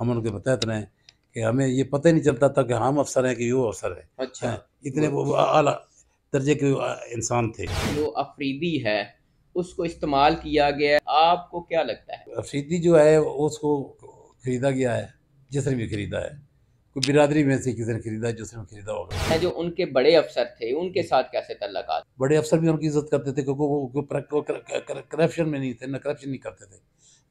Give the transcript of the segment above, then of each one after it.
हम उनके बताते रहे कि हमें ये पता ही नहीं चलता था कि हम अफसर हैं कि वो अफसर है अच्छा इतने वो अला दर्जे के इंसान थे जो अफरीदी है उसको इस्तेमाल किया गया है आपको क्या लगता है अफरीदी जो है उसको खरीदा गया है जिसने भी खरीदा है कोई बिरादरी में से किसी ने खरीदा है जिसने खरीदा होगा जो उनके बड़े अफसर थे उनके साथ कैसे तल्लक बड़े अफसर भी उनकी इज्जत करते थे क्योंकि वो करप्शन में नहीं थे ना करप्शन नहीं करते थे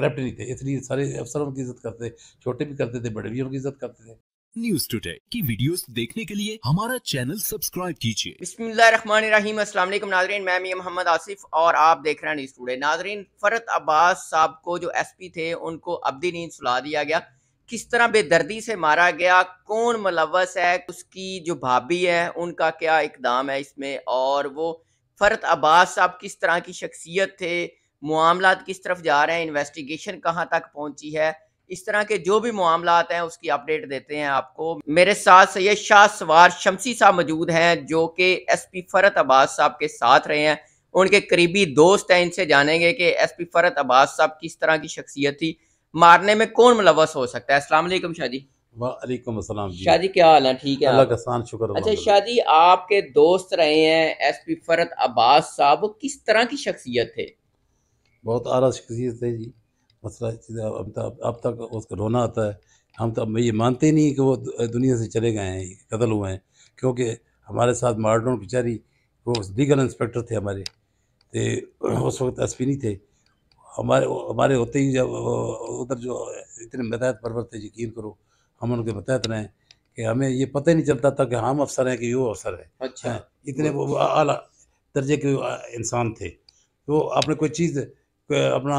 करप्ट नहीं थे इसलिए सारे अफसरों की इज्जत करते छोटे भी करते थे बड़े भी उनकी इज्जत करते थे न्यूज टुडे की वीडियोस देखने के लिए हमारा चैनल सब्सक्राइब कीजिए बिस्मिल्लाहिर्रहमानिर्रहीम अस्सलाम वालेकुम नाजरीन मैं मियां मोहम्मद आसिफ और आप देख रहे हैं न्यूज टुडे नाजरीन फरत अब्बास साहब को जो एसपी थे उनको अबदी नींद सुला दिया गया किस तरह बेदर्दी से मारा गया कौन मुलवस है उसकी जो भाभी है उनका क्या इकदाम है इसमें और वो फरत अब्बास साहब किस तरह की शख्सियत थे मामला किस तरफ जा रहे हैं इन्वेस्टिगेशन कहाँ तक पहुँची है इस तरह के जो भी मामला हैं उसकी अपडेट देते हैं आपको मेरे साथ सैयद शाह सवार शमसी साहब मौजूद हैं जो कि एस पी फ़रत अब्बास साहब के साथ रहे हैं उनके करीबी दोस्त हैं इनसे जानेंगे कि एस पी फ़रत अब्बास साहब किस तरह की शख्सियत थी मारने में कौन मुलवस हो सकता है असला शाह जी वालेकुम शादी क्या हाल है ठीक है अल्लाह का सान शुक्र अच्छा शादी आपके दोस्त रहे हैं एस पी फ़रत अब्बास साहब वो किस तरह की शख्सियत थे बहुत आला शख्सियत है जी मसला अब तक तो अब तक उसका रोना आता है हम तो ये मानते ही नहीं कि वो दुनिया से चले गए हैं कतल हुए हैं क्योंकि हमारे साथ मार्डोन बेचारी वो लीगल इंस्पेक्टर थे हमारे तो उस वक्त एस पी नहीं थे हमारे हमारे होते ही जब उधर जो इतने मदायत परवर थे यकीन करो हम उनके बताते रहें कि हमें ये पता ही नहीं चलता था कि हम अफसर हैं कि वो अफसर है अच्छा इतने वो आला दर्जे के इंसान थे वो आपने कोई चीज़ अपना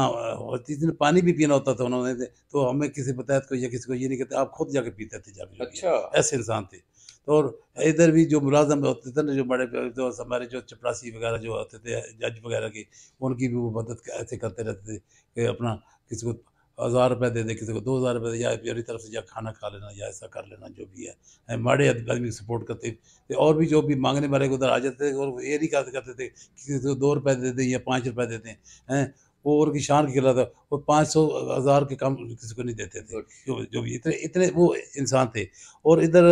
जिस दिन पानी भी पीना होता था उन्होंने तो हमें किसी बताया तो या किसी को ये नहीं कहते आप खुद जाके पीते थे जाके अच्छा ऐसे इंसान थे तो और इधर भी जो मुलाजम होते थे ना जो बड़े जो हमारे जो चपरासी वगैरह जो होते थे जज वगैरह के उनकी भी वो मदद ऐसे करते रहते थे कि अपना किसी को हज़ार रुपये दे दे किसी को दो हज़ार रुपये दे या मेरी तरफ से या खाना खा लेना या ऐसा कर लेना जो भी है माड़े आदमी सपोर्ट करते थे और भी जो भी मांगने वाले को उधर आ जाते थे और ये नहीं करते थे किसी को दो रुपये दे दें या पाँच रुपये देते हैं वो और की शान की गिला था वो पाँच सौ हज़ार के कम किसी को नहीं देते थे जो जो भी इतने इतने वो इंसान थे और इधर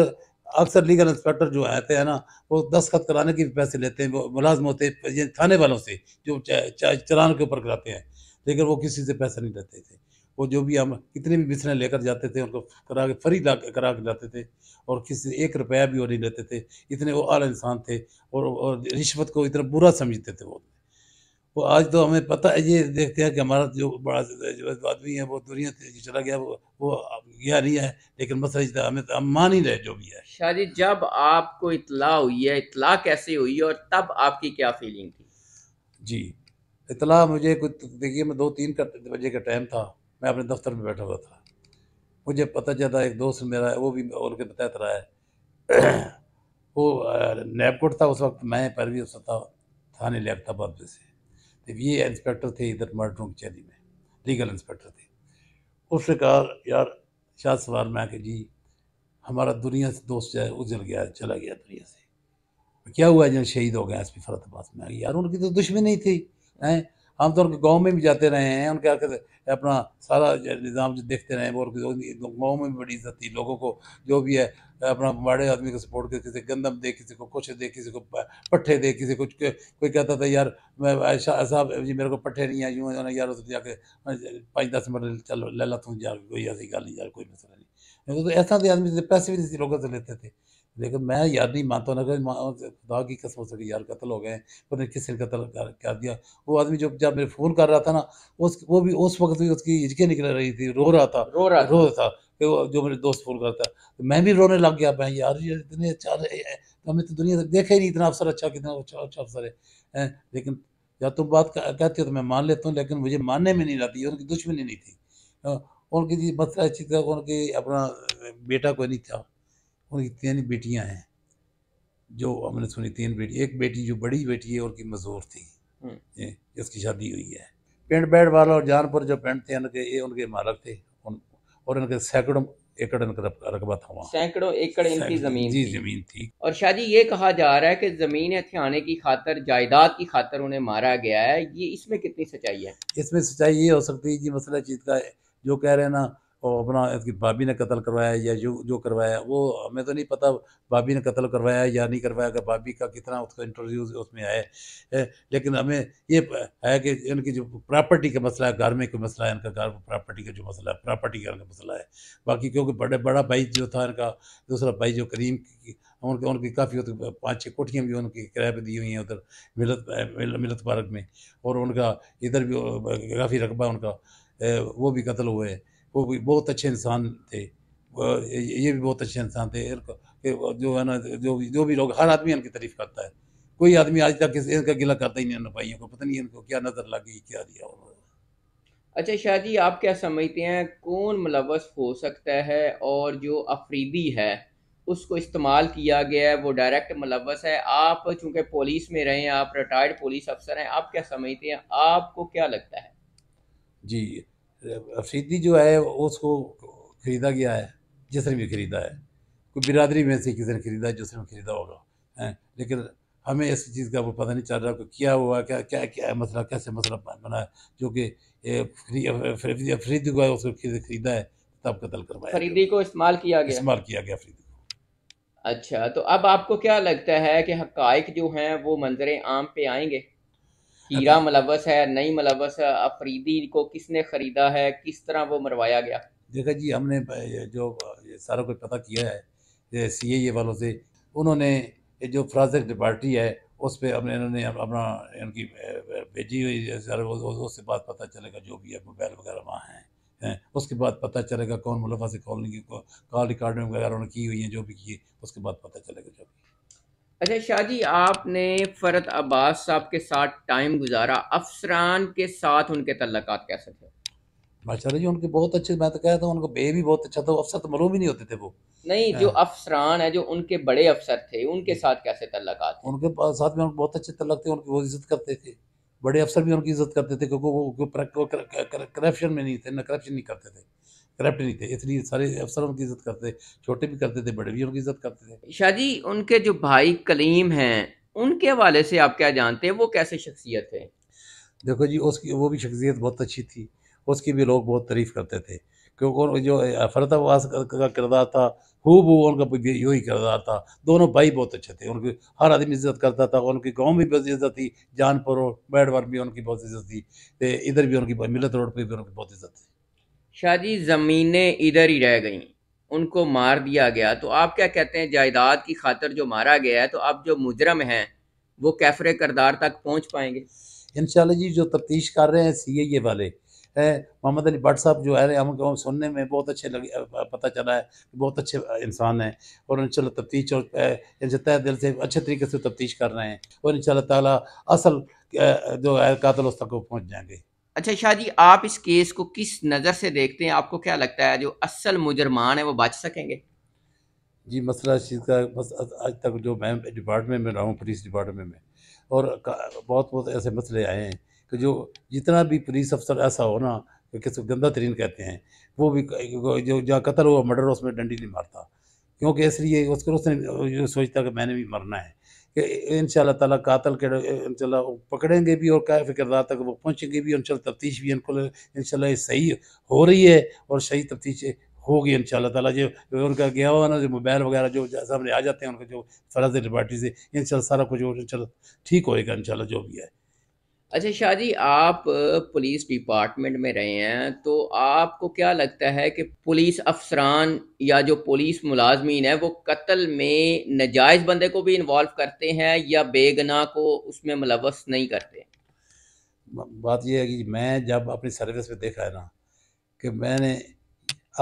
अक्सर लीगल इंस्पेक्टर जो आते हैं ना वो दस्खत कराने के भी पैसे लेते हैं वो मुलाजम होते हैं थाने वालों से जो चलान के ऊपर कराते हैं लेकिन वो किसी से पैसा नहीं लेते थे वो जो भी हम कितने भी बिस्तरें लेकर जाते थे उनको करा के फ्री ला करा के लाते थे और किसी एक रुपया भी वो नहीं लेते थे इतने वो आला इंसान थे और, और रिश्वत को इतना बुरा समझते थे वो वो आज तो हमें पता है ये देखते हैं कि हमारा जो बड़ा जो आदमी है वो दुनिया से चला गया वो वो गया नहीं है लेकिन मसला हमें तो हम मान ही रहे जो भी है शादी जब आपको इतला हुई है इतला कैसे हुई है और तब आपकी क्या फीलिंग थी जी इतला मुझे कुछ देखिए मैं दो तीन का बजे का टाइम था मैं अपने दफ्तर में बैठा हुआ था मुझे पता चला एक दोस्त मेरा वो भी और के बताया रहा है वो नैबकोट था उस वक्त मैं पैरवी उस था थाने लिया था वापस से ये इंस्पेक्टर थे इधर मर्डर चैनी में लीगल इंस्पेक्टर थे उसने कहा यार शाह सवार में कि जी हमारा दुनिया से दोस्त जो है उजल गया चला गया दुनिया से क्या हुआ जब शहीद हो गया एस पी फरत आ में यार उनकी तो दुश्मनी थी हैं आमतौर उनके गाँव में भी जाते रहे हैं उनके अपना सारा निज़ाम जो देखते रहे हैं और गाँव में भी बड़ी इज्जत थी लोगों को जो भी है अपना बड़े आदमी को सपोर्ट कर किसी गंदम दे किसी को कुछ दे किसी को पट्ठे दे किसी को कोई कहता था यार मैं साहब जी मेरे को पट्ठे नहीं है यूँ यार जाके पाँच दस मिनट चलो ले ला तू यार कोई ऐसी गल नहीं यार कोई मसला नहीं तो ऐसा तो आदमी पैसे भी नहीं लोगों से लेते थे लेकिन मैं याद नहीं मानता ना खुदा की कसम से यार कत्ल हो गए पता नहीं किसने कत्ल कर दिया वो आदमी जो जब मेरे फ़ोन कर रहा था ना उस वो भी उस वक्त भी उसकी हिचके निकल रही थी रो रहा था रो रहा रो रहा था जो मेरे दोस्त फ़ोन करता तो मैं भी रोने लग गया मैं यार ये इतने अच्छा हमें तो दुनिया देखा ही नहीं इतना अफसर अच्छा कितना अच्छा अच्छा अफसर है लेकिन या तुम बात कहते हो तो मैं मान लेता हूँ लेकिन मुझे मानने में नहीं लाती उनकी दुश्मनी नहीं थी हाँ, उनकी मसला अच्छी थी उनकी अपना बेटा कोई नहीं था उनकी तीन बेटियां हैं जो हमने सुनी तीन बेटी एक बेटी जो बड़ी बेटी है उनकी मजदूर थी हम्म। जिसकी शादी हुई है पिंड बैठ वाला और जानपुर जो पिंड थे उनके ये उनके मालक थे उन, और उनके सैकड़ों एकड़ इनका रकबा था वहाँ सैकड़ों एकड़ इनकी जमीन जी जमीन थी और शाह जी ये कहा जा रहा है कि जमीन हथियाने की खातर जायदाद की खातर उन्हें मारा गया है ये इसमें कितनी सच्चाई है इसमें सच्चाई ये हो सकती है जी मसला चीज का जो कह रहे हैं ना और अपना इसकी भाभी ने कत्ल करवाया या जो जो करवाया वो हमें तो नहीं पता भाभी ने कत्ल करवाया या नहीं करवाया अगर भाभी का कितना उसका इंटरव्यू उसमें आया है लेकिन हमें ये है कि इनकी जो प्रॉपर्टी का मसला है घर में का मसला है इनका घर प्रॉपर्टी का जो मसला है प्रॉपर्टी का मसला है बाकी क्योंकि बड़े बड़ा भाई जो था इनका दूसरा भाई जो करीम उनके उनकी काफ़ी पाँच छः कोठियाँ भी उनकी किराए पर दी हुई हैं उधर मिलत मिलत पार्क में और उनका इधर भी काफ़ी रकबा उनका वो भी कत्ल हुए हैं वो भी बहुत अच्छे इंसान थे ये भी बहुत अच्छे इंसान थे जो है ना जो भी जो भी लोग हर आदमी इनकी तारीफ करता है कोई आदमी आज तक किसी इनका गिला करता ही नहीं है भाइयों को पता नहीं इनको क्या नज़र लगी क्या दिया अच्छा शाह जी आप क्या समझते हैं कौन मुलवस हो सकता है और जो अफरीदी है उसको इस्तेमाल किया गया है वो डायरेक्ट मुलवस है आप चूँकि पुलिस में रहे हैं आप रिटायर्ड पुलिस अफसर हैं आप क्या समझते हैं आपको क्या लगता है जी अफरीदी जो है उसको ख़रीदा गया है जिसने भी ख़रीदा है कोई बिरादरी में से किसी ने ख़रीदा जिसने ख़रीदा होगा है लेकिन हमें इस चीज़ का वो पता नहीं चल रहा कि क्या हुआ क्या क्या क्या है मसला कैसे मसला बना जो कि फरीदी को है उसको ख़रीदा है तब कतल करवाया फरीदी को इस्तेमाल किया गया इस्तेमाल किया गया फरीदी को अच्छा तो अब आपको क्या लगता है कि हक जो हैं वो मंजरे आम पे आएंगे हीरा मुलवस है नई है अफरीदी को किसने खरीदा है किस तरह वो मरवाया गया देखा जी हमने जो सारा कुछ पता किया है सी ए वालों से उन्होंने जो फ्राजेक्ट डिपार्टी है उस पर हमने इन्होंने अपना इनकी भेजी हुई उससे बात पता चलेगा जो भी है मोबाइल वगैरह वहाँ हैं है, उसके बाद पता चलेगा कौन मुलाफा से कॉल कॉल रिकॉर्डिंग वगैरह उन्होंने की हुई है जो भी किए उसके बाद पता चलेगा जो भी अच्छा शाह जी आपने फ़रत अब्बास साहब के साथ टाइम गुजारा अफसरान के साथ उनके तल्लक कैसे थे माशाला जी उनके बहुत अच्छे मैं तो कहता हूँ उनको बे भी बहुत अच्छा था अफसर तो मरूम ही नहीं होते थे वो नहीं हाँ। जो अफसरान है जो उनके बड़े अफसर थे उनके साथ कैसे तल्लक उनके साथ में उनके बहुत अच्छे तल्लक थे उनकी वो इज्जत करते थे बड़े अफसर भी उनकी इज्जत करते थे क्योंकि वो करप्शन में नहीं थे ना करप्शन नहीं करते थे करप्ट नहीं थे इसलिए सारे अफसरों की इज्जत करते छोटे भी करते थे बड़े भी उनकी इज्जत करते थे शाह जी उनके जो भाई कलीम हैं उनके हवाले से आप क्या जानते हैं वो कैसे शख्सियत है देखो जी उसकी वो भी शख्सियत बहुत अच्छी थी उसकी भी लोग बहुत तारीफ़ करते थे क्योंकि जो फरत अब्बास का किरदार था हु उनका यू ही किरदार था दोनों भाई बहुत अच्छे थे उनकी हर आदमी इज्जत करता था उनकी गाँव में बहुत इज्जत थी जानपुर बैडवर भी उनकी बहुत इज्जत थी इधर भी उनकी मिलत रोड पर भी उनकी बहुत इज्जत थी जी ज़मीनें इधर ही रह गईं उनको मार दिया गया तो आप क्या कहते हैं जायदाद की खातर जो मारा गया है तो अब जो मुजरम हैं वो कैफरे करदार तक पहुँच पाएंगे इन जी जो तफ्तीश कर रहे हैं सी ए वाले मोहम्मद अली भट्ट साहब जो है हम सुनने में बहुत अच्छे लगे पता चला है बहुत अच्छे इंसान हैं और इन तफ्तीश और इनसे तय दिल से अच्छे तरीके से तफ्तीश कर रहे हैं और इन ताला तसल जो है कातल उस तक पहुँच जाएंगे अच्छा शाह जी आप इस केस को किस नज़र से देखते हैं आपको क्या लगता है जो असल मुजरमान है वो बच सकेंगे जी मसला इस चीज़ का बस आज तक जो मैं डिपार्टमेंट में रहा हूँ पुलिस डिपार्टमेंट में और बहुत बहुत ऐसे मसले आए हैं कि जो जितना भी पुलिस अफसर ऐसा हो ना किसी गंदा तरीन कहते हैं वो भी जो जहाँ कतल हुआ मर्डर उसमें डंडी नहीं मारता क्योंकि इसलिए उसको उसने सोचता कि मैंने भी मरना है कि इन ताला कातल के पकड़ेंगे भी और काफ़ी किरदार तक वो पहुँचेंगे भी इन तफ्तीश भी इनको इन सही हो रही है और सही तफ्तीश होगी इन शाला तला जो उनका गया हुआ ना जो मोबाइल वगैरह जो सामने आ जाते हैं उनके जो फर्ज लिबार्टी से इन सारा कुछ इन ठीक होएगा इन जो भी है अच्छा शाह जी आप पुलिस डिपार्टमेंट में रहे हैं तो आपको क्या लगता है कि पुलिस अफसरान या जो पुलिस मुलाजमीन है वो कत्ल में नजायज़ बंदे को भी इन्वॉल्व करते हैं या बेगना को उसमें मुलवस नहीं करते बात यह है कि मैं जब अपनी सर्विस में देखा है ना कि मैंने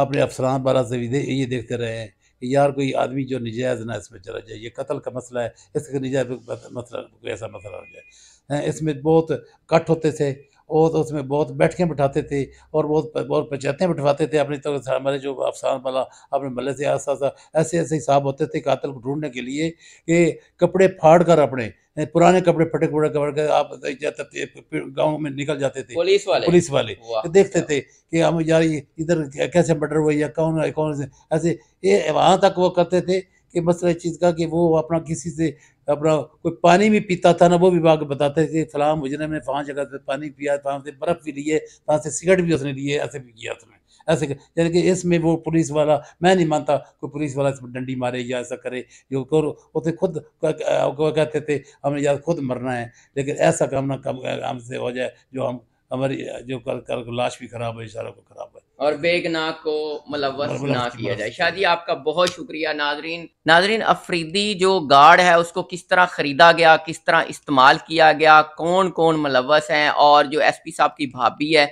अपने अफसरान बारा से भी दे, ये देखते रहे हैं कि यार कोई आदमी जो निजायज ना इसमें चला जाए ये कत्ल का मसला है इसका निजायज मसला कोई ऐसा मसला हो जाए इसमें बहुत कट होते थे तो उसमें बहुत बैठकें बिठाते थे और बहुत बहुत पंचायतें बिठवाते थे अपने से हमारे जो अफसान वाला अपने मल्ले से आसा सा ऐसे ऐसे हिसाब होते थे कातल को ढूंढने के लिए कि कपड़े फाड़ कर अपने पुराने कपड़े फटे कपड़े कर आप जाते गाँव में निकल जाते थे पुलिस वाले पुलिस वाले तो देखते थे कि हम यार इधर कैसे मर्डर हुआ या कौन कौन ऐसे ये वहाँ तक वो करते थे कि मसला इस चीज़ का कि वो अपना किसी से अपना कोई पानी भी पीता था ना वो भी बताते थे है कि फलां मुजरे जगह से पानी पिया वहाँ से बर्फ़ भी लिए वहाँ से सिगरेट भी उसने लिए ऐसे भी किया उसने ऐसे यानी कि इसमें वो पुलिस वाला मैं नहीं मानता कोई पुलिस वाला इसमें डंडी मारे या ऐसा करे जो करो वो तो खुद कहते थे हमें यार खुद मरना है लेकिन ऐसा काम ना कम हमसे हो जाए जो हम हमारी जो कल कल लाश भी खराब हो सारा को खराब हो और बेगनाक को मुलवस मतलब मतलब ना किया जाए शादी आपका बहुत शुक्रिया नाजरीन नाजरीन अफरीदी जो गार्ड है उसको किस तरह ख़रीदा गया किस तरह इस्तेमाल किया गया कौन कौन मुलवस मतलब हैं और जो एस पी साहब की भाभी है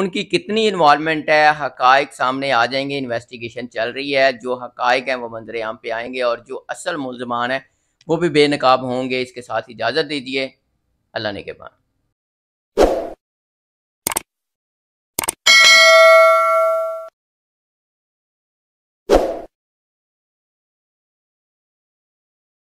उनकी कितनी इन्वॉलमेंट है हकायक सामने आ जाएंगे इन्वेस्टिगेशन चल रही है जो हकायक हैं वो मंजर आम पे आएंगे और जो असल मुलजमान है वो भी बेनकाब होंगे इसके साथ इजाज़त दीजिए अल्लाह ने के बाद